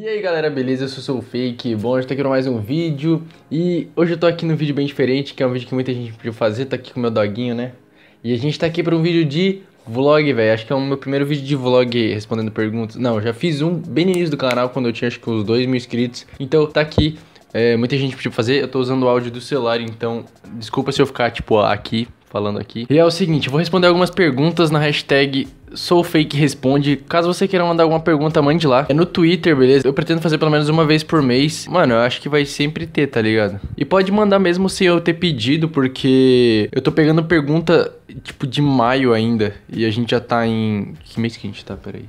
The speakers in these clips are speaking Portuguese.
E aí galera, beleza? Eu sou o Soul Fake, bom, hoje tô aqui pra mais um vídeo E hoje eu tô aqui num vídeo bem diferente, que é um vídeo que muita gente pediu fazer Tô tá aqui com o meu doguinho, né? E a gente tá aqui para um vídeo de vlog, velho Acho que é o meu primeiro vídeo de vlog respondendo perguntas Não, já fiz um bem no início do canal, quando eu tinha acho que uns 2 mil inscritos Então tá aqui, é, muita gente pediu fazer Eu tô usando o áudio do celular, então desculpa se eu ficar tipo aqui falando aqui. E é o seguinte, vou responder algumas perguntas na hashtag SouFakeResponde. Caso você queira mandar alguma pergunta, mande lá. É no Twitter, beleza? Eu pretendo fazer pelo menos uma vez por mês. Mano, eu acho que vai sempre ter, tá ligado? E pode mandar mesmo sem eu ter pedido, porque eu tô pegando pergunta, tipo, de maio ainda. E a gente já tá em... Que mês que a gente tá? Peraí.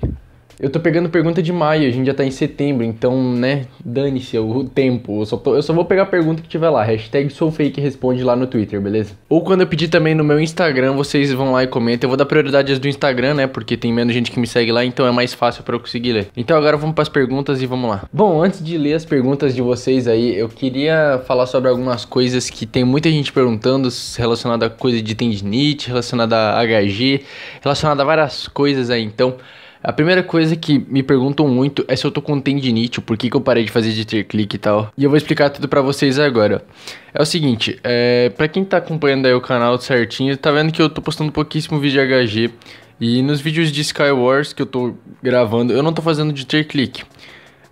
Eu tô pegando pergunta de maio, a gente já tá em setembro, então, né, dane-se o tempo. Eu só, tô, eu só vou pegar a pergunta que tiver lá. Hashtag SouFake responde lá no Twitter, beleza? Ou quando eu pedir também no meu Instagram, vocês vão lá e comentam. Eu vou dar prioridade às do Instagram, né? Porque tem menos gente que me segue lá, então é mais fácil para eu conseguir ler. Então agora vamos para as perguntas e vamos lá. Bom, antes de ler as perguntas de vocês aí, eu queria falar sobre algumas coisas que tem muita gente perguntando relacionada a coisa de tendinite, relacionada a HG, relacionada a várias coisas aí, então. A primeira coisa que me perguntam muito é se eu tô com tendinite, por que, que eu parei de fazer de ter clique e tal. E eu vou explicar tudo para vocês agora. É o seguinte, é, para quem tá acompanhando aí o canal certinho, tá vendo que eu tô postando pouquíssimo vídeo HG. E nos vídeos de Skywars que eu tô gravando, eu não tô fazendo de ter clique.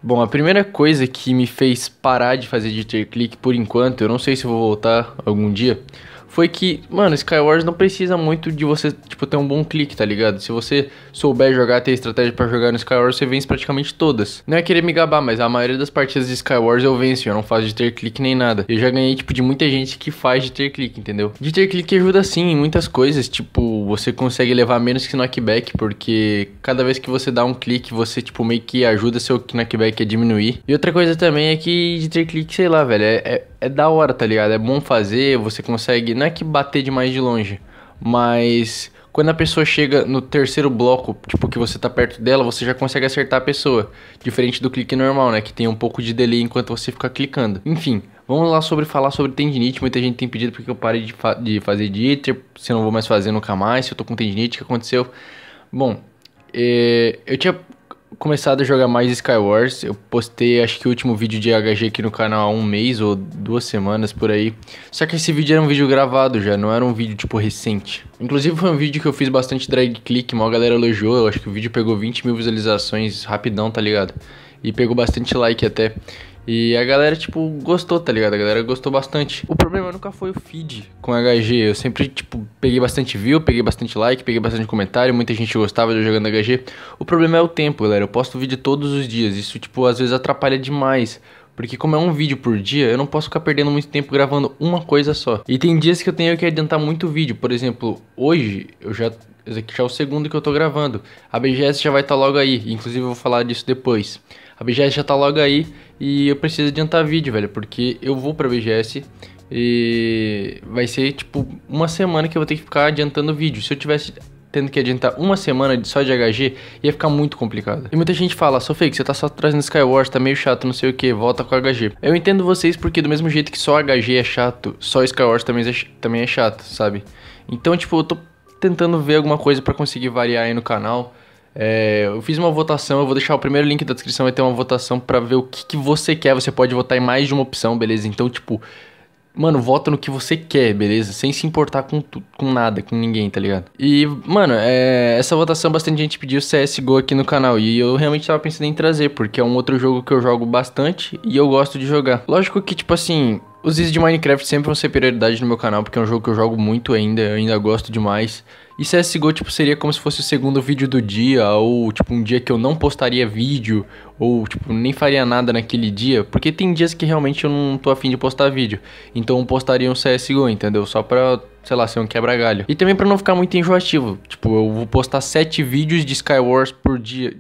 Bom, a primeira coisa que me fez parar de fazer de ter clique por enquanto, eu não sei se vou voltar algum dia, foi que, mano, Skywars não precisa muito de você, tipo, ter um bom clique, tá ligado? Se você souber jogar, ter estratégia para jogar no Skywars, você vence praticamente todas. Não é querer me gabar, mas a maioria das partidas de Skywars eu venço, eu não faço de ter clique nem nada. Eu já ganhei, tipo, de muita gente que faz de ter clique, entendeu? De ter clique ajuda sim em muitas coisas, tipo, você consegue levar menos que knockback, porque cada vez que você dá um clique, você, tipo, meio que ajuda seu knockback a diminuir. E outra coisa também é que de ter clique, sei lá, velho, é, é é da hora, tá ligado? É bom fazer, você consegue. Não é que bater mais de longe, mas quando a pessoa chega no terceiro bloco, tipo que você tá perto dela, você já consegue acertar a pessoa. Diferente do clique normal, né? Que tem um pouco de delay enquanto você fica clicando. Enfim, vamos lá sobre falar sobre tendinite. Muita gente tem pedido porque eu parei de, fa de fazer dieter, se eu não vou mais fazer nunca mais, se eu tô com tendinite, o que aconteceu? Bom, eh, eu tinha começado a jogar mais Skywars. Eu postei, acho que o último vídeo de HG aqui no canal há um mês ou duas semanas por aí. Só que esse vídeo era um vídeo gravado já, não era um vídeo tipo recente. Inclusive foi um vídeo que eu fiz bastante drag click, mal galera elogiou. Eu acho que o vídeo pegou 20 mil visualizações rapidão, tá ligado? E pegou bastante like até. E a galera, tipo, gostou, tá ligado? A galera gostou bastante. O problema nunca foi o feed com HG. Eu sempre, tipo, peguei bastante view, peguei bastante like, peguei bastante comentário. Muita gente gostava de eu jogando HG. O problema é o tempo, galera. Eu posto vídeo todos os dias. Isso, tipo, às vezes atrapalha demais. Porque como é um vídeo por dia, eu não posso ficar perdendo muito tempo gravando uma coisa só. E tem dias que eu tenho que adiantar muito vídeo. Por exemplo, hoje eu já. Esse aqui já é o segundo que eu tô gravando. A BGS já vai estar tá logo aí. Inclusive eu vou falar disso depois. A BGS já tá logo aí e eu preciso adiantar vídeo, velho, porque eu vou pra BGS e vai ser tipo uma semana que eu vou ter que ficar adiantando vídeo. Se eu tivesse tendo que adiantar uma semana só de HG, ia ficar muito complicado. E muita gente fala, só fake, você tá só trazendo Skywars, tá meio chato, não sei o que, volta com HG. Eu entendo vocês porque do mesmo jeito que só HG é chato, só Skywars também é, também é chato, sabe? Então, tipo, eu tô tentando ver alguma coisa para conseguir variar aí no canal. É, eu fiz uma votação, eu vou deixar o primeiro link da descrição, vai ter uma votação para ver o que, que você quer. Você pode votar em mais de uma opção, beleza? Então, tipo, mano, vota no que você quer, beleza? Sem se importar com, com nada, com ninguém, tá ligado? E, mano, é, essa votação bastante gente pediu CSGO aqui no canal. E eu realmente tava pensando em trazer, porque é um outro jogo que eu jogo bastante e eu gosto de jogar. Lógico que, tipo assim, os vídeos de Minecraft sempre vão ser prioridade no meu canal, porque é um jogo que eu jogo muito ainda, eu ainda gosto demais. E CSGO, tipo, seria como se fosse o segundo vídeo do dia, ou, tipo, um dia que eu não postaria vídeo, ou, tipo, nem faria nada naquele dia, porque tem dias que realmente eu não tô afim de postar vídeo. Então eu postaria um CSGO, entendeu? Só pra, sei lá, ser um quebra-galho. E também pra não ficar muito enjoativo. Tipo, eu vou postar sete vídeos de Skywars por dia.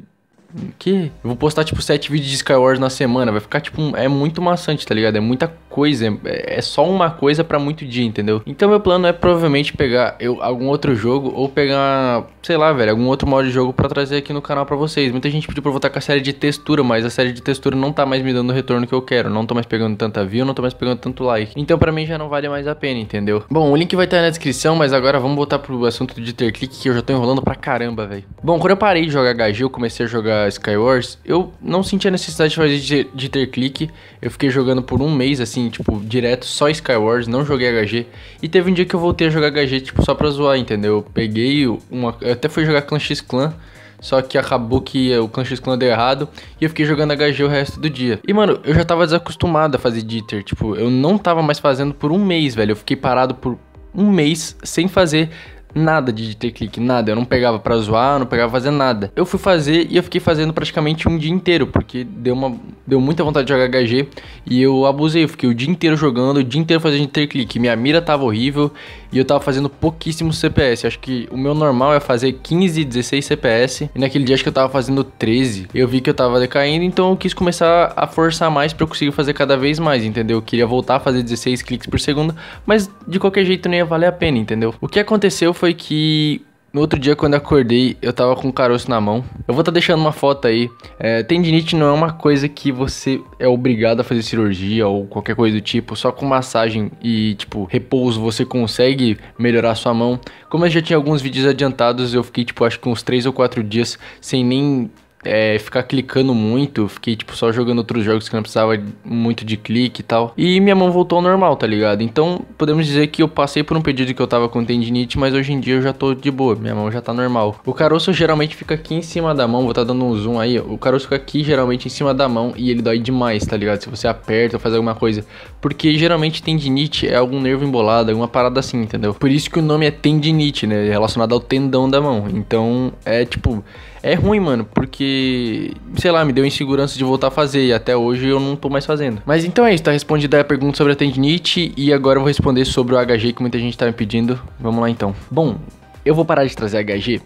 Que? Eu vou postar, tipo, sete vídeos de Skywars na semana. Vai ficar, tipo, um... é muito maçante, tá ligado? É muita coisa, é, é só uma coisa para muito dia, entendeu? Então meu plano é provavelmente pegar eu, algum outro jogo ou pegar, sei lá, velho, algum outro modo de jogo para trazer aqui no canal para vocês. Muita gente pediu pra voltar com a série de textura, mas a série de textura não tá mais me dando o retorno que eu quero. Não tô mais pegando tanta view, não tô mais pegando tanto like. Então para mim já não vale mais a pena, entendeu? Bom, o link vai estar tá na descrição, mas agora vamos voltar pro assunto de ter clique que eu já tô enrolando pra caramba, velho. Bom, quando eu parei de jogar HG, eu comecei a jogar Skywars, eu não senti a necessidade de fazer de ter clique. Eu fiquei jogando por um mês, assim, assim, tipo, direto só Skywars, não joguei HG. E teve um dia que eu voltei a jogar HG, tipo, só pra zoar, entendeu? Eu peguei uma. Eu até fui jogar Clan X Clan. Só que acabou que o Clan X Clan deu errado e eu fiquei jogando HG o resto do dia. E, mano, eu já tava desacostumado a fazer Jitter. Tipo, eu não tava mais fazendo por um mês, velho. Eu fiquei parado por um mês sem fazer Nada de ter clique, nada. Eu não pegava pra zoar, não pegava fazer nada. Eu fui fazer e eu fiquei fazendo praticamente um dia inteiro, porque deu, uma, deu muita vontade de jogar HG e eu abusei. Eu fiquei o dia inteiro jogando, o dia inteiro fazendo ter clique. Minha mira tava horrível e eu tava fazendo pouquíssimo CPS. Acho que o meu normal é fazer 15, 16 CPS. E naquele dia acho que eu tava fazendo 13. Eu vi que eu tava decaindo, então eu quis começar a forçar mais para eu conseguir fazer cada vez mais, entendeu? Eu queria voltar a fazer 16 cliques por segundo, mas de qualquer jeito não ia valer a pena, entendeu? O que aconteceu foi que no outro dia, quando acordei, eu tava com um caroço na mão. Eu vou estar tá deixando uma foto aí. É, tendinite não é uma coisa que você é obrigado a fazer cirurgia ou qualquer coisa do tipo. Só com massagem e, tipo, repouso você consegue melhorar sua mão. Como eu já tinha alguns vídeos adiantados, eu fiquei, tipo, acho que uns 3 ou 4 dias sem nem é, ficar clicando muito, fiquei, tipo, só jogando outros jogos que não precisava muito de clique e tal. E minha mão voltou ao normal, tá ligado? Então, podemos dizer que eu passei por um pedido que eu tava com tendinite, mas hoje em dia eu já tô de boa, minha mão já tá normal. O caroço geralmente fica aqui em cima da mão, vou tá dando um zoom aí, o caroço fica aqui geralmente em cima da mão e ele dói demais, tá ligado? Se você aperta ou faz alguma coisa. Porque geralmente tendinite é algum nervo embolado, alguma parada assim, entendeu? Por isso que o nome é tendinite, né? Relacionado ao tendão da mão. Então, é tipo é ruim, mano, porque, sei lá, me deu insegurança de voltar a fazer e até hoje eu não tô mais fazendo. Mas então é isso, tá respondida a pergunta sobre a tendinite e agora eu vou responder sobre o HG que muita gente tá me pedindo. Vamos lá então. Bom, eu vou parar de trazer HG.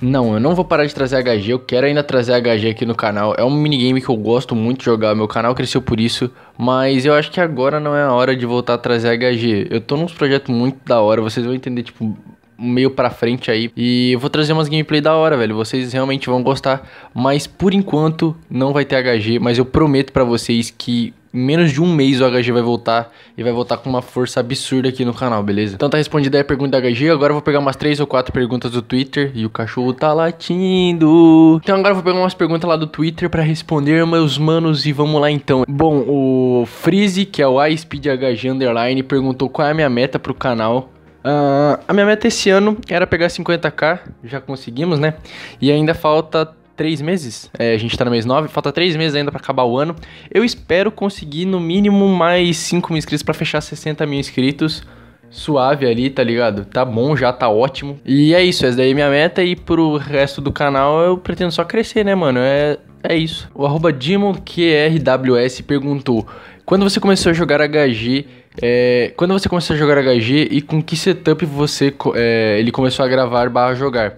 Não, eu não vou parar de trazer HG, eu quero ainda trazer HG aqui no canal. É um minigame que eu gosto muito de jogar, meu canal cresceu por isso, mas eu acho que agora não é a hora de voltar a trazer HG. Eu tô nos projetos muito da hora, vocês vão entender, tipo, meio pra frente aí. E eu vou trazer umas gameplay da hora, velho. Vocês realmente vão gostar. Mas por enquanto não vai ter HG. Mas eu prometo para vocês que em menos de um mês o HG vai voltar e vai voltar com uma força absurda aqui no canal, beleza? Então tá respondida a pergunta da HG, agora eu vou pegar umas três ou quatro perguntas do Twitter e o cachorro tá latindo. Então agora eu vou pegar umas perguntas lá do Twitter para responder, meus manos, e vamos lá então. Bom, o Freeze, que é o iSpeedHG Underline, perguntou qual é a minha meta pro canal Uh, a minha meta esse ano era pegar 50k, já conseguimos, né? E ainda falta três meses. É, a gente tá no mês 9, falta três meses ainda para acabar o ano. Eu espero conseguir no mínimo mais 5 mil inscritos para fechar 60 mil inscritos. Suave ali, tá ligado? Tá bom, já tá ótimo. E é isso, essa daí é minha meta. E pro resto do canal eu pretendo só crescer, né, mano? É, é isso. O arroba DimonQRWS perguntou: quando você começou a jogar HG, é, quando você começou a jogar HG e com que setup você é, ele começou a gravar barra jogar?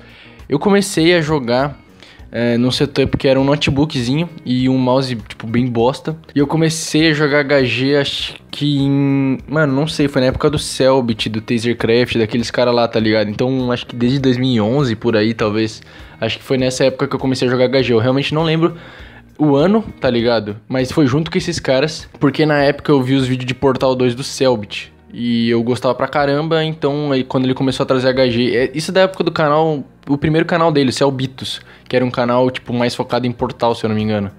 Eu comecei a jogar é, num setup que era um notebookzinho e um mouse, tipo, bem bosta. E eu comecei a jogar HG, acho que em... Mano, não sei, foi na época do Selbit, do Tasercraft, daqueles caras lá, tá ligado? Então, acho que desde 2011, por aí, talvez. Acho que foi nessa época que eu comecei a jogar HG. Eu realmente não lembro o ano, tá ligado? Mas foi junto com esses caras, porque na época eu vi os vídeos de Portal 2 do Selbit. E eu gostava pra caramba, então aí quando ele começou a trazer HG, é, isso é da época do canal, o primeiro canal dele, o Celbitos, que era um canal tipo mais focado em Portal, se eu não me engano.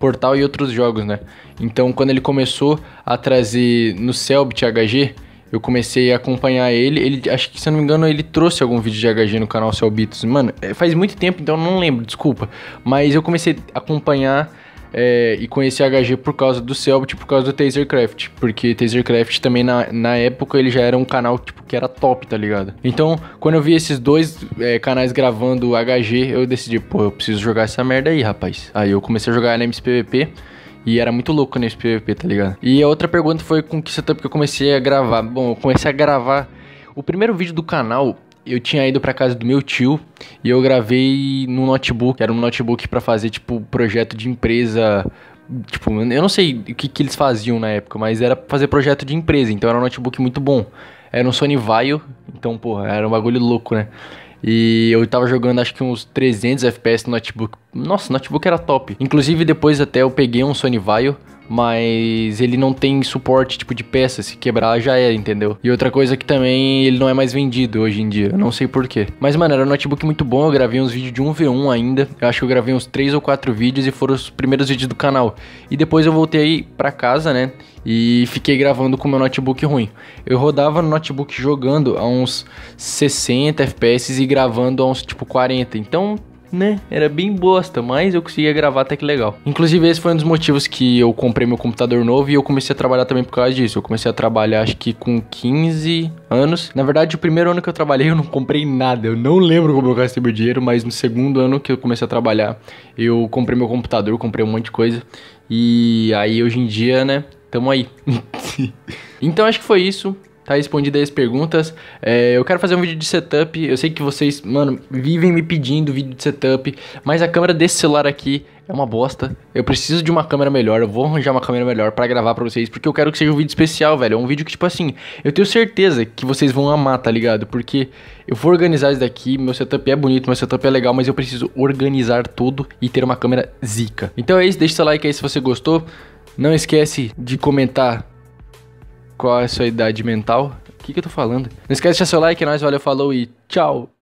Portal e outros jogos, né? Então quando ele começou a trazer no Selbit HG, eu comecei a acompanhar ele. Ele, acho que se eu não me engano, ele trouxe algum vídeo de HG no canal Celbitos. Mano, é, faz muito tempo, então eu não lembro, desculpa. Mas eu comecei a acompanhar é, e conhecer a HG por causa do Selbit, por causa do Tasercraft. Porque Tasercraft também, na, na época, ele já era um canal tipo, que era top, tá ligado? Então, quando eu vi esses dois é, canais gravando HG, eu decidi, pô, eu preciso jogar essa merda aí, rapaz. Aí eu comecei a jogar MSPVP. E era muito louco nesse PVP, tá ligado? E a outra pergunta foi com que setup que eu comecei a gravar. Bom, eu comecei a gravar. O primeiro vídeo do canal eu tinha ido para casa do meu tio e eu gravei no notebook, era um notebook para fazer tipo projeto de empresa, tipo, eu não sei o que, que eles faziam na época, mas era fazer projeto de empresa, então era um notebook muito bom. Era um Sony Vaio, então, porra, era um bagulho louco, né? E eu tava jogando acho que uns 300 FPS no notebook. Nossa, o notebook era top. Inclusive depois até eu peguei um Sony Vaio mas ele não tem suporte tipo de peça, se quebrar já é, entendeu? E outra coisa que também ele não é mais vendido hoje em dia, não sei porquê. Mas mano, era um notebook muito bom, eu gravei uns vídeos de 1v1 ainda, eu acho que eu gravei uns 3 ou 4 vídeos e foram os primeiros vídeos do canal. E depois eu voltei para casa, né, e fiquei gravando com meu notebook ruim. Eu rodava no notebook jogando a uns 60 FPS e gravando a uns tipo 40, então né? Era bem bosta, mas eu conseguia gravar até que legal. Inclusive, esse foi um dos motivos que eu comprei meu computador novo e eu comecei a trabalhar também por causa disso. Eu comecei a trabalhar, acho que com 15 anos. Na verdade, o primeiro ano que eu trabalhei, eu não comprei nada. Eu não lembro como eu gastei meu dinheiro, mas no segundo ano que eu comecei a trabalhar, eu comprei meu computador, comprei um monte de coisa. E aí, hoje em dia, né? Tamo aí. então acho que foi isso. Tá respondida as perguntas. É, eu quero fazer um vídeo de setup. Eu sei que vocês, mano, vivem me pedindo vídeo de setup, mas a câmera desse celular aqui é uma bosta. Eu preciso de uma câmera melhor. Eu vou arranjar uma câmera melhor para gravar para vocês, porque eu quero que seja um vídeo especial, velho. É um vídeo que tipo assim, eu tenho certeza que vocês vão amar, tá ligado? Porque eu vou organizar isso daqui. Meu setup é bonito, meu setup é legal, mas eu preciso organizar tudo e ter uma câmera zica. Então é isso, deixa seu like aí se você gostou. Não esquece de comentar qual é a sua idade mental. O que, que eu tô falando? Não esquece de deixar seu like, é nóis, valeu, falou e tchau!